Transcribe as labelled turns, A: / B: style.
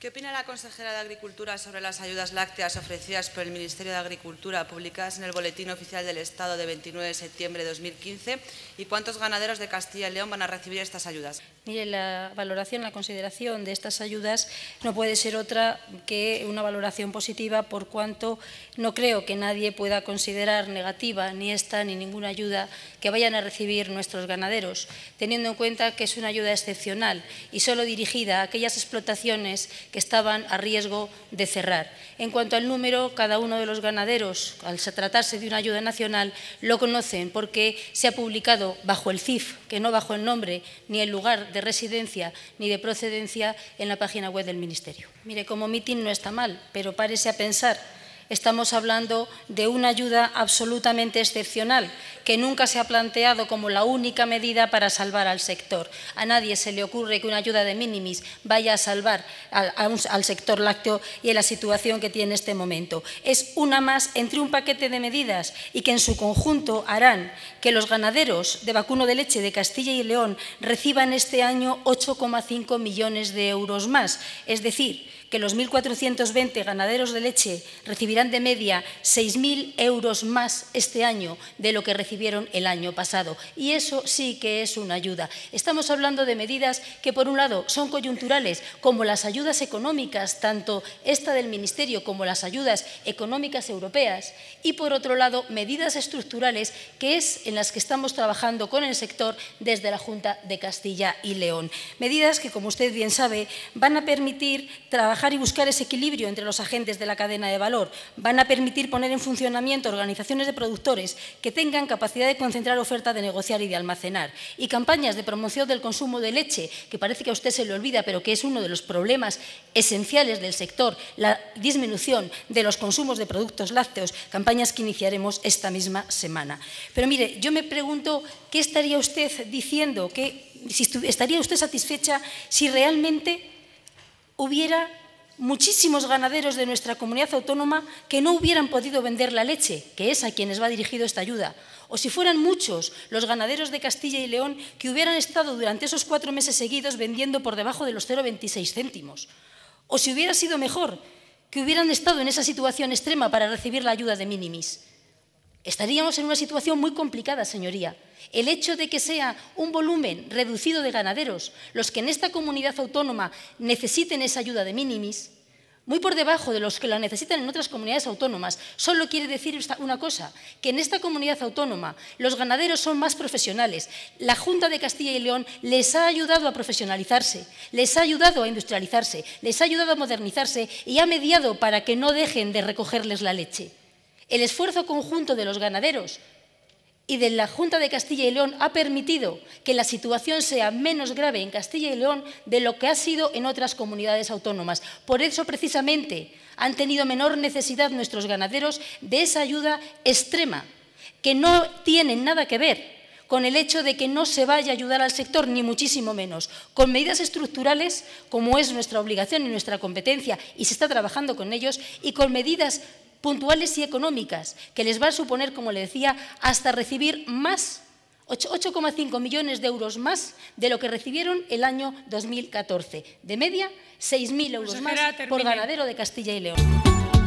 A: ¿Qué opina la consejera de Agricultura sobre las ayudas lácteas ofrecidas por el Ministerio de Agricultura publicadas en el Boletín Oficial del Estado de 29 de septiembre de 2015? ¿Y cuántos ganaderos de Castilla y León van a recibir estas ayudas? Mire, la valoración, la consideración de estas ayudas no puede ser otra que una valoración positiva, por cuanto no creo que nadie pueda considerar negativa ni esta ni ninguna ayuda que vayan a recibir nuestros ganaderos, teniendo en cuenta que es una ayuda excepcional y solo dirigida a aquellas explotaciones que estaban a riesgo de cerrar. En cuanto al número, cada uno de los ganaderos, al tratarse de una ayuda nacional, lo conocen porque se ha publicado bajo el CIF, que no bajo el nombre, ni el lugar de residencia, ni de procedencia en la página web del Ministerio. Mire, como mitin no está mal, pero parece a pensar Estamos hablando de una ayuda absolutamente excepcional, que nunca se ha planteado como la única medida para salvar al sector. A nadie se le ocurre que una ayuda de minimis vaya a salvar al, sector lácteo y en la situación que tiene este momento. Es una más entre un paquete de medidas y que en su conjunto harán que los ganaderos de vacuno de leche de Castilla y León reciban este año 8,5 millones de euros más. Es decir, que los 1.420 ganaderos de leche recibirán de media 6.000 euros más este año de lo que recibieron el año pasado. Y eso sí que es una ayuda. Estamos hablando de medidas que, por un lado, son coyunturales, como las ayudas económicas, tanto esta del Ministerio como las ayudas económicas europeas, y, por otro lado, medidas estructurales que es en las que estamos trabajando con el sector desde la Junta de Castilla y León. Medidas que, como usted bien sabe, van a permitir trabajar y buscar ese equilibrio entre los agentes de la cadena de valor, van a permitir poner en funcionamiento organizaciones de productores que tengan capacidad de concentrar oferta, de negociar y de almacenar. Y campañas de promoción del consumo de leche, que parece que a usted se le olvida, pero que es uno de los problemas esenciales del sector, la disminución de los consumos de productos lácteos, campañas que iniciaremos esta misma semana. Pero mire, yo me pregunto, ¿qué estaría usted diciendo? ¿Qué, si, ¿Estaría usted satisfecha si realmente hubiera muchísimos ganaderos de nuestra comunidad autónoma que no hubieran podido vender la leche, que es a quienes va dirigido esta ayuda, o si fueran muchos los ganaderos de Castilla y León que hubieran estado durante esos cuatro meses seguidos vendiendo por debajo de los 0,26 céntimos, o si hubiera sido mejor que hubieran estado en esa situación extrema para recibir la ayuda de minimis. Estaríamos en una situación muy complicada, señoría. El hecho de que sea un volumen reducido de ganaderos los que en esta comunidad autónoma necesiten esa ayuda de minimis, muy por debajo de los que la necesitan en otras comunidades autónomas, solo quiere decir una cosa, que en esta comunidad autónoma los ganaderos son más profesionales. La Junta de Castilla y León les ha ayudado a profesionalizarse, les ha ayudado a industrializarse, les ha ayudado a modernizarse y ha mediado para que no dejen de recogerles la leche. El esfuerzo conjunto de los ganaderos y de la Junta de Castilla y León ha permitido que la situación sea menos grave en Castilla y León de lo que ha sido en otras comunidades autónomas. Por eso, precisamente, han tenido menor necesidad nuestros ganaderos de esa ayuda extrema, que no tiene nada que ver con el hecho de que no se vaya a ayudar al sector, ni muchísimo menos, con medidas estructurales, como es nuestra obligación y nuestra competencia, y se está trabajando con ellos, y con medidas puntuales y económicas, que les va a suponer, como le decía, hasta recibir más 8,5 millones de euros más de lo que recibieron el año 2014. De media, 6.000 pues euros más por ganadero de Castilla y León.